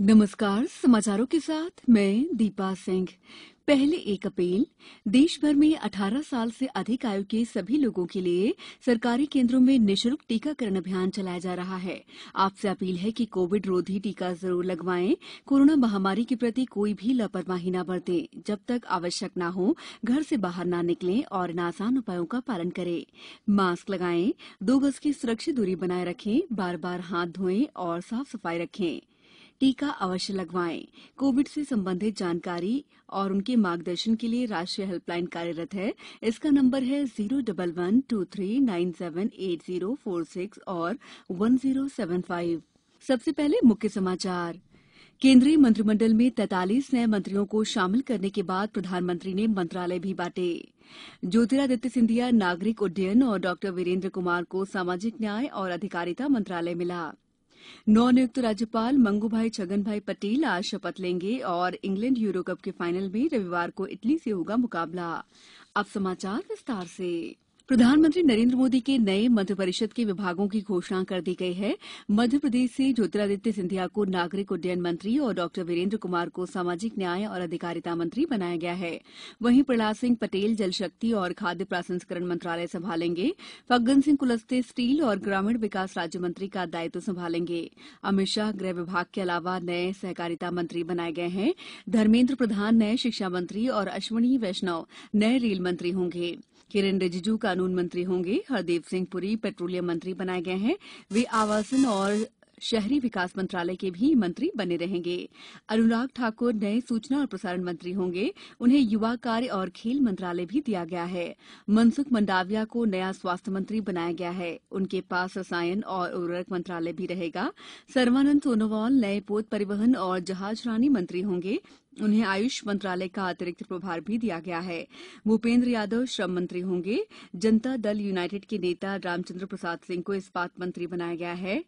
नमस्कार समाचारों के साथ मैं दीपा सिंह पहले एक अपील देश भर में 18 साल से अधिक आयु के सभी लोगों के लिए सरकारी केंद्रों में निशुल्क टीकाकरण अभियान चलाया जा रहा है आपसे अपील है कि कोविड रोधी टीका जरूर लगवाएं कोरोना महामारी के प्रति कोई भी लापरवाही न बरतें जब तक आवश्यक न हो घर से बाहर न निकलें और इन आसान उपायों का पालन करें मास्क लगाएं दो गज की सुरक्षित दूरी बनाए रखें बार बार हाथ धोएं और साफ सफाई रखें टीका अवश्य लगवाएं कोविड से संबंधित जानकारी और उनके मार्गदर्शन के लिए राष्ट्रीय हेल्पलाइन कार्यरत है इसका नंबर है zero double one two three nine seven eight zero four six और वन जीरो सेवन फाइव सबसे पहले मुख्य समाचार केंद्रीय मंत्रिमंडल में 43 नए मंत्रियों को शामिल करने के बाद प्रधानमंत्री ने मंत्रालय भी बांटे ज्योतिरादित्य सिंधिया नागरिक उड्डयन और डॉक्टर वीरेंद्र कुमार को सामाजिक न्याय और अधिकारिता मंत्रालय मिला नवनियुक्त राज्यपाल मंगू भाई छगन भाई पटेल आज शपथ लेंगे और इंग्लैंड यूरो कप के फाइनल में रविवार को इटली से होगा मुकाबला प्रधानमंत्री नरेन्द्र मोदी के नए मंत्रिपरिषद के विभागों की घोषणा कर दी गई है मध्यप्रदेश से ज्योतिरादित्य सिंधिया को नागरिक उड्डयन मंत्री और डॉ वीरेन्द्र कुमार को सामाजिक न्याय और अधिकारिता मंत्री बनाया गया है वहीं प्रहलाद सिंह पटेल जल शक्ति और खाद्य प्रसंस्करण मंत्रालय संभालेंगे फग्गन सिंह कुलस्ते स्टील और ग्रामीण विकास राज्य मंत्री का दायित्व संभालेंगे अमित शाह गृह विभाग के अलावा नए सहकारिता मंत्री बनाए गए हैं धर्मेन्द्र प्रधान नए शिक्षा मंत्री और अश्विनी वैष्णव नए रेल मंत्री होंगे किरेन रिजिजू का कानून मंत्री होंगे हरदीप सिंह पुरी पेट्रोलियम मंत्री बनाए गए हैं वे आवासन और शहरी विकास मंत्रालय के भी मंत्री बने रहेंगे अनुराग ठाकुर नए सूचना और प्रसारण मंत्री होंगे उन्हें युवा कार्य और खेल मंत्रालय भी दिया गया है मनसुख मंडाविया को नया स्वास्थ्य मंत्री बनाया गया है उनके पास रसायन और उर्वरक मंत्रालय भी रहेगा सर्वानंद सोनोवाल नए पोत परिवहन और जहाजरानी मंत्री होंगे उन्हें आयुष मंत्रालय का अतिरिक्त प्रभार भी दिया गया है भूपेंद्र यादव श्रम मंत्री होंगे जनता दल यूनाइटेड के नेता रामचंद्र प्रसाद सिंह को इस्पात मंत्री बनाया गया है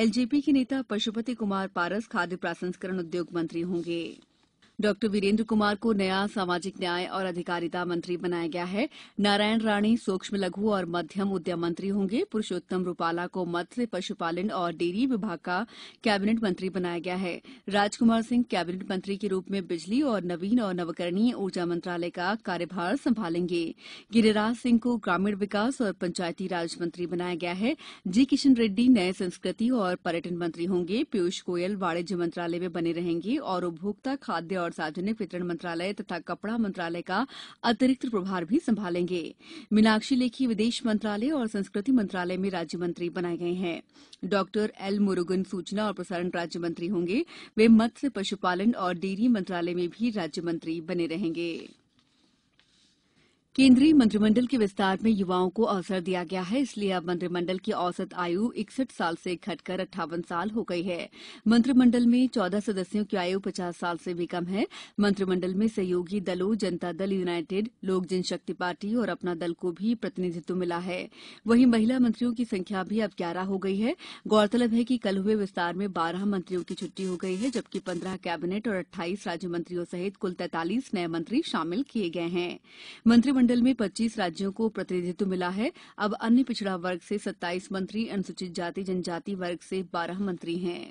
एलजेपी के नेता पशुपति कुमार पारस खाद्य प्रसंस्करण उद्योग मंत्री होंगे डॉ वीरेन्द्र कुमार को नया सामाजिक न्याय और अधिकारिता मंत्री बनाया गया है नारायण राणे सूक्ष्म लघु और मध्यम उद्यम मंत्री होंगे पुरूषोत्तम रूपाला को मत्स्य पशुपालन और डेयरी विभाग का कैबिनेट मंत्री बनाया गया है राजकुमार सिंह कैबिनेट मंत्री के रूप में बिजली और नवीन और नवकरणीय ऊर्जा मंत्रालय का कार्यभार संभालेंगे गिरिराज सिंह को ग्रामीण विकास और पंचायती राज मंत्री बनाया गया है जी किशन रेड्डी नए संस्कृति और पर्यटन मंत्री होंगे पीयूष गोयल वाणिज्य मंत्रालय में बने रहेंगे और उपभोक्ता खाद्य और सार्वजनिक वितरण मंत्रालय तथा कपड़ा मंत्रालय का अतिरिक्त प्रभार भी संभालेंगे मीनाक्षी लेखी विदेश मंत्रालय और संस्कृति मंत्रालय में राज्य मंत्री बनाए गए हैं डॉक्टर एल मुरुगन सूचना और प्रसारण राज्य मंत्री होंगे वे मत्स्य पशुपालन और डेयरी मंत्रालय में भी राज्य मंत्री बने रहेंगे केन्द्रीय मंत्रिमंडल के विस्तार में युवाओं को अवसर दिया गया है इसलिए अब मंत्रिमंडल की औसत आयु इकसठ साल से घटकर अट्ठावन साल हो गई है मंत्रिमंडल में चौदह सदस्यों की आयु पचास साल से भी कम है मंत्रिमंडल में सहयोगी दलों जनता दल यूनाइटेड लोक जनशक्ति पार्टी और अपना दल को भी प्रतिनिधित्व मिला है वहीं महिला मंत्रियों की संख्या भी अब ग्यारह हो गई है गौरतलब है कि कल हुए विस्तार में बारह मंत्रियों की छुट्टी हो गई है जबकि पन्द्रह कैबिनेट और अट्ठाईस राज्य मंत्रियों सहित कुल तैतालीस नए मंत्री शामिल किए गए हैं मंत्रिमंडल में पच्चीस राज्यों को प्रतिनिधित्व मिला है अब अन्य पिछड़ा वर्ग से सत्ताईस मंत्री अनुसूचित जाति जनजाति वर्ग से बारह मंत्री हैं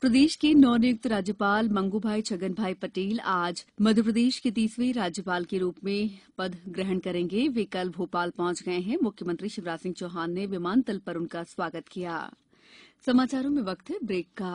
प्रदेश के नवनियुक्त राज्यपाल मंगूभाई छगन भाई पटेल आज मध्यप्रदेश के तीसवें राज्यपाल के रूप में पद ग्रहण करेंगे वे कल भोपाल पहुंच गए हैं मुख्यमंत्री शिवराज सिंह चौहान ने विमानतल पर उनका स्वागत किया समाचारों में वक्त है ब्रेक का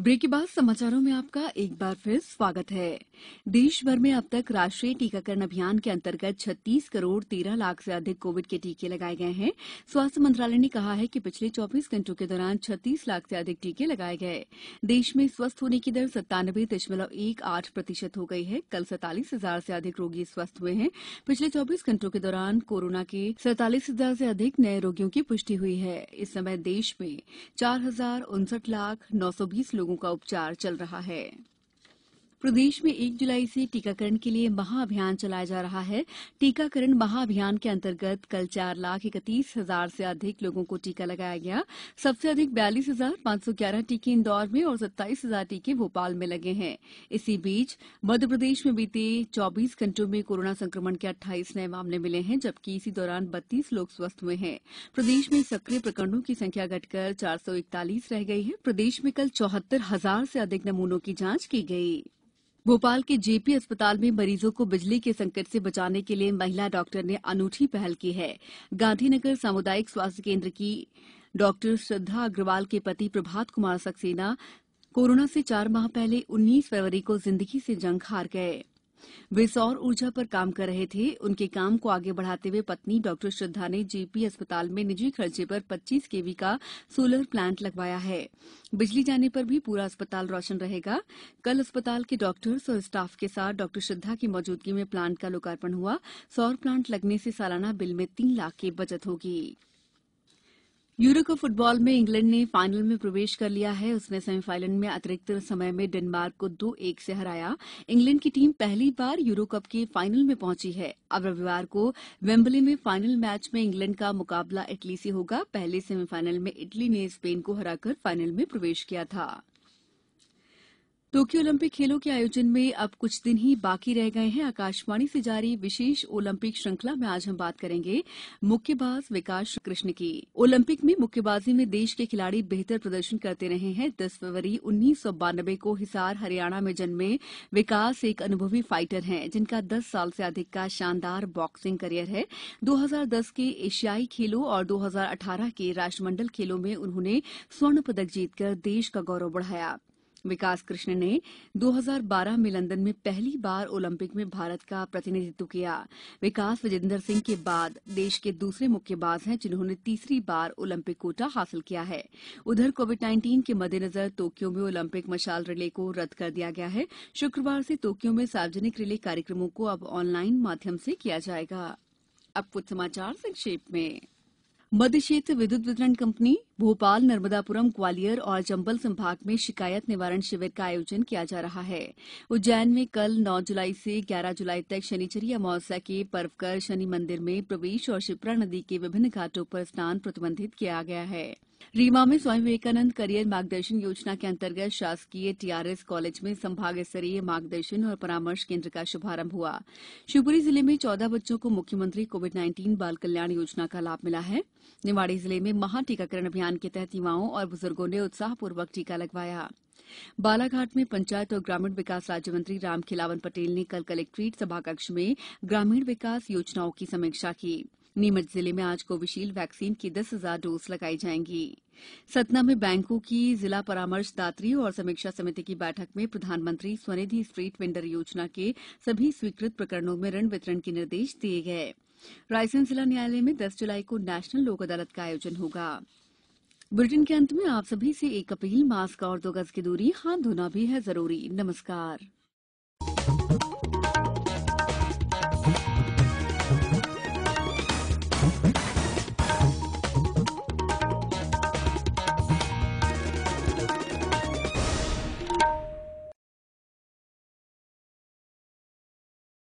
ब्रेक के बाद समाचारों में आपका एक बार फिर स्वागत है देश भर में अब तक राष्ट्रीय टीकाकरण अभियान के अंतर्गत 36 करोड़ 13 लाख से अधिक कोविड के टीके लगाए गए हैं स्वास्थ्य मंत्रालय ने कहा है कि पिछले 24 घंटों के दौरान 36 लाख से अधिक टीके लगाए गए देश में स्वस्थ होने की दर सत्तानबे दशमलव एक आठ प्रतिशत हो गई है कल सैतालीस हजार से अधिक रोगी स्वस्थ हुए हैं पिछले चौबीस घंटों के दौरान कोरोना के सैतालीस हजार से अधिक नए रोगियों की पुष्टि हुई है इस समय देश में चार हजार उनसठ लाख नौ सौ बीस लोग लोगों का उपचार चल रहा है प्रदेश में एक जुलाई से टीकाकरण के लिए महाअभियान चलाया जा रहा है टीकाकरण महाअभियान के अंतर्गत कल चार लाख इकतीस हजार से अधिक लोगों को टीका लगाया गया सबसे अधिक बयालीस हजार पांच सौ ग्यारह टीके इंदौर में और सत्ताईस हजार टीके भोपाल में लगे हैं इसी बीच मध्यप्रदेश में बीते चौबीस घंटों में कोरोना संक्रमण के अट्ठाईस नए मामले मिले हैं जबकि इसी दौरान बत्तीस लोग स्वस्थ हुए हैं प्रदेश में सक्रिय प्रकरणों की संख्या घटकर चार सौ इकतालीस रह गई है प्रदेश में कल चौहत्तर हजार से अधिक नमूनों की जांच की गई भोपाल के जेपी अस्पताल में मरीजों को बिजली के संकट से बचाने के लिए महिला डॉक्टर ने अनूठी पहल की है गांधीनगर सामुदायिक स्वास्थ्य केंद्र की डॉक्टर श्रद्धा अग्रवाल के पति प्रभात कुमार सक्सेना कोरोना से चार माह पहले 19 फरवरी को जिंदगी से जंग हार गए थे वे सौर ऊर्जा पर काम कर रहे थे उनके काम को आगे बढ़ाते हुए पत्नी डॉक्टर श्रद्धा ने जेपी अस्पताल में निजी खर्चे पर पच्चीस केवी का सोलर प्लांट लगवाया है बिजली जाने पर भी पूरा अस्पताल रोशन रहेगा कल अस्पताल के डॉक्टर्स और स्टाफ के साथ डॉ श्रद्धा की मौजूदगी में प्लांट का लोकार्पण हुआ सौर प्लांट लगने से सालाना बिल में तीन लाख की बचत होगी यूरो कप फुटबॉल में इंग्लैंड ने फाइनल में प्रवेश कर लिया है उसने सेमीफाइनल में अतिरिक्त समय में डेनमार्क को दो एक से हराया इंग्लैंड की टीम पहली बार यूरो कप के फाइनल में पहुंची है अब रविवार को वेम्बले में फाइनल मैच में इंग्लैंड का मुकाबला इटली से होगा पहले सेमीफाइनल में इटली ने स्पेन को हराकर फाइनल में प्रवेश किया था टोक्यो ओलंपिक खेलों के आयोजन में अब कुछ दिन ही बाकी रह गए हैं आकाशवाणी से जारी विशेष ओलंपिक श्रृंखला में आज हम बात करेंगे मुक्केबाज विकास कृष्ण की ओलंपिक में मुक्केबाजी में देश के खिलाड़ी बेहतर प्रदर्शन करते रहे हैं 10 फरवरी उन्नीस को हिसार हरियाणा में जन्मे विकास एक अनुभवी फाइटर है जिनका दस साल से अधिक का शानदार बॉक्सिंग करियर है दो के एशियाई खेलों और दो के राष्ट्रमंडल खेलों में उन्होंने स्वर्ण पदक जीतकर देश का गौरव बढ़ाया विकास कृष्ण ने 2012 में लंदन में पहली बार ओलंपिक में भारत का प्रतिनिधित्व किया विकास विजेंद्र सिंह के बाद देश के दूसरे मुक्केबाज हैं जिन्होंने तीसरी बार ओलंपिक कोटा हासिल किया है उधर कोविड 19 के मद्देनजर टोक्यो में ओलंपिक मशाल रिले को रद्द कर दिया गया है शुक्रवार से टोक्यो में सार्वजनिक रिले कार्यक्रमों को अब ऑनलाइन माध्यम से किया जाएगा अब कुछ समाचार संक्षेप में मध्य क्षेत्र विद्युत वितरण कंपनी भोपाल नर्मदापुरम ग्वालियर और चंबल संभाग में शिकायत निवारण शिविर का आयोजन किया जा रहा है उज्जैन में कल 9 जुलाई से 11 जुलाई तक शनिचरिया अमावस्या के पर्व कर शनि मंदिर में प्रवेश और क्षिप्रा नदी के विभिन्न घाटों पर स्नान प्रतिबंधित किया गया है रीवा में स्वामी विवेकानंद करियर मार्गदर्शन योजना के अंतर्गत शासकीय टीआरएस कॉलेज में संभाग स्तरीय मार्गदर्शन और परामर्श केंद्र का शुभारंभ हुआ शिवपुरी जिले में चौदह बच्चों को मुख्यमंत्री कोविड नाइन्टीन बाल कल्याण योजना का लाभ मिला है निवाड़ी जिले में महा टीकाकरण अभियान के तहत युवाओं और बुजुर्गो ने उत्साहपूर्वक टीका लगवाया बालाघाट में पंचायत और ग्रामीण विकास राज्य मंत्री खिलावन पटेल ने कल कलेक्ट्रेट सभाकक्ष में ग्रामीण विकास योजनाओं की समीक्षा की नीमच जिले में आज कोविशील्ड वैक्सीन की दस हजार डोज लगाई जाएंगी सतना में बैंकों की जिला परामर्शदात्री और समीक्षा समिति की बैठक में प्रधानमंत्री स्वनिधि स्ट्रीट वेंडर योजना के सभी स्वीकृत प्रकरणों में ऋण वितरण के निर्देश दिए गए रायसेन जिला न्यायालय में दस जुलाई को नेशनल लोक अदालत का आयोजन होगा बुलेटिन के अंत में आप सभी से एक अपील मास्क और दो गज की दूरी हाथ धोना भी है जरूरी नमस्कार